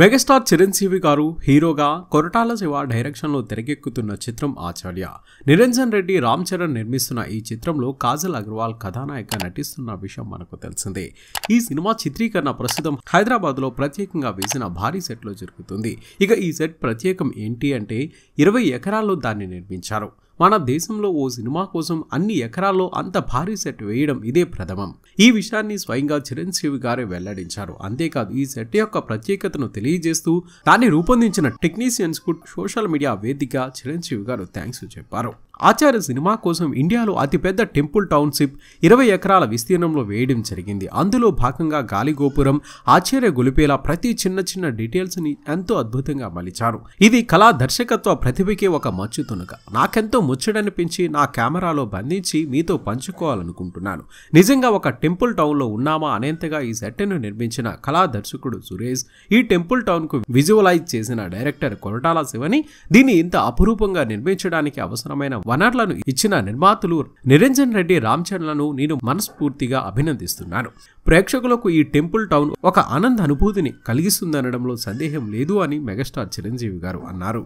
megastar Chiranjeevi గారు హీరోగా కొరటాల శివ డైరెక్షన్లో తెరకెక్కుతున్న చిత్రం ఆచార్య నిరంజన్ రెడ్డి రామ్ చరణ్ నిర్మిస్తున్న ఈ చిత్రంలో కాజల్ అగర్వాల్ కథానాయిక నటిస్తున్న విషయం మనకు తెలిసిందే ఈ సినిమా చిత్రీకరణ ప్రస్తుతం హైదరాబాద్లో ప్రత్యేకంగా వేసిన భారీ సెట్లో జరుగుతుంది ఇక ఈ సెట్ ప్రత్యేకం ఏంటి అంటే ఇరవై ఎకరాల్లో దాన్ని నిర్మించారు మన దేశంలో ఓ సినిమా కోసం అన్ని ఎకరాల్లో అంత భారీ సెట్ వేయడం ఇదే ప్రథమం ఈ విషయాన్ని స్వయంగా చిరంజీవి గారే వెల్లడించారు అంతేకాదు ఈ సెట్ యొక్క ప్రత్యేకతను తెలియజేస్తూ దాన్ని రూపొందించిన టెక్నీషియన్స్ కు సోషల్ మీడియా వేదికగా చిరంజీవి గారు థ్యాంక్స్ చెప్పారు ఆచార్య సినిమా కోసం ఇండియాలో అతిపెద్ద టెంపుల్ టౌన్షిప్ ఇరవై ఎకరాల విస్తీర్ణంలో వేయడం జరిగింది అందులో భాగంగా గాలిగోపురం ఆచార్య గొలిపేలా ప్రతి చిన్న చిన్న డీటెయిల్స్ని ఎంతో అద్భుతంగా మలిచారు ఇది కళా దర్శకత్వ ప్రతిభకి ఒక మచ్చు తునుక నాకెంతో ముచ్చడనిపించి నా కెమెరాలో బంధించి మీతో పంచుకోవాలనుకుంటున్నాను నిజంగా ఒక టెంపుల్ టౌన్లో ఉన్నామా అనేంతగా ఈ సెట్ను నిర్మించిన కళా దర్శకుడు సురేష్ ఈ టెంపుల్ టౌన్కు విజువలైజ్ చేసిన డైరెక్టర్ కొరటాల శివని దీన్ని ఇంత అపురూపంగా నిర్మించడానికి అవసరమైన వనరులను ఇచ్చిన నిర్మాతలు నిరంజన్ రెడ్డి రామ్చరణ్లను నేను మనస్ఫూర్తిగా అభినందిస్తున్నాను ప్రేక్షకులకు ఈ టెంపుల్ టౌన్ ఒక ఆనంద అనుభూతిని కలిగిస్తుందనడంలో సందేహం లేదు అని మెగాస్టార్ చిరంజీవి గారు అన్నారు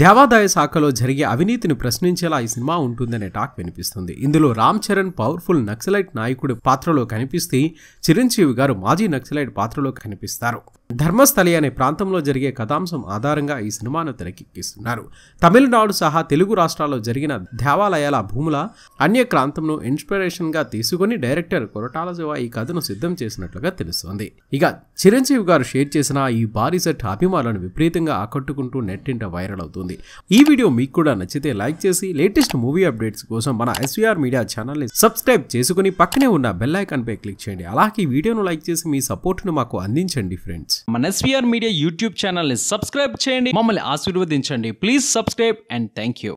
దేవాదాయ శాఖలో జరిగే అవినీతిని ప్రశ్నించేలా ఈ సినిమా ఉంటుందనే టాక్ వినిపిస్తుంది ఇందులో రామ్ చరణ్ పవర్ఫుల్ నక్సలైట్ నాయకుడి పాత్రలో కనిపిస్తే చిరంజీవి గారు మాజీ నక్సలైట్ పాత్రలో కనిపిస్తారు ధర్మస్థలి అనే ప్రాంతంలో జరిగే కథాంశం ఆధారంగా ఈ సినిమాను తెరకెక్కిస్తున్నారు తమిళనాడు సహా తెలుగు రాష్ట్రాల్లో జరిగిన దేవాలయాల భూముల అన్య అన్యక్రాంతంను ఇన్స్పిరేషన్గా తీసుకుని డైరెక్టర్ కొరటాల శివ ఈ కథను సిద్ధం చేసినట్లుగా తెలుస్తోంది ఇక చిరంజీవి గారు షేర్ చేసిన ఈ భారీ సెట్ అభిమానులను విపరీతంగా ఆకట్టుకుంటూ నెట్టింట వైరల్ అవుతుంది ఈ వీడియో మీకు కూడా నచ్చితే లైక్ చేసి లేటెస్ట్ మూవీ అప్డేట్స్ కోసం మన ఎస్వీఆర్ మీడియా ఛానల్ని సబ్స్క్రైబ్ చేసుకుని పక్కనే ఉన్న బెల్ ఐకాన్పై క్లిక్ చేయండి అలాగే వీడియోను లైక్ చేసి మీ సపోర్ట్ను మాకు అందించండి ఫ్రెండ్స్ మన ఎస్వీఆర్ మీడియా యూట్యూబ్ ఛానల్ని సబ్స్క్రైబ్ చేయండి మమ్మల్ని ఆశీర్వదించండి please subscribe and thank you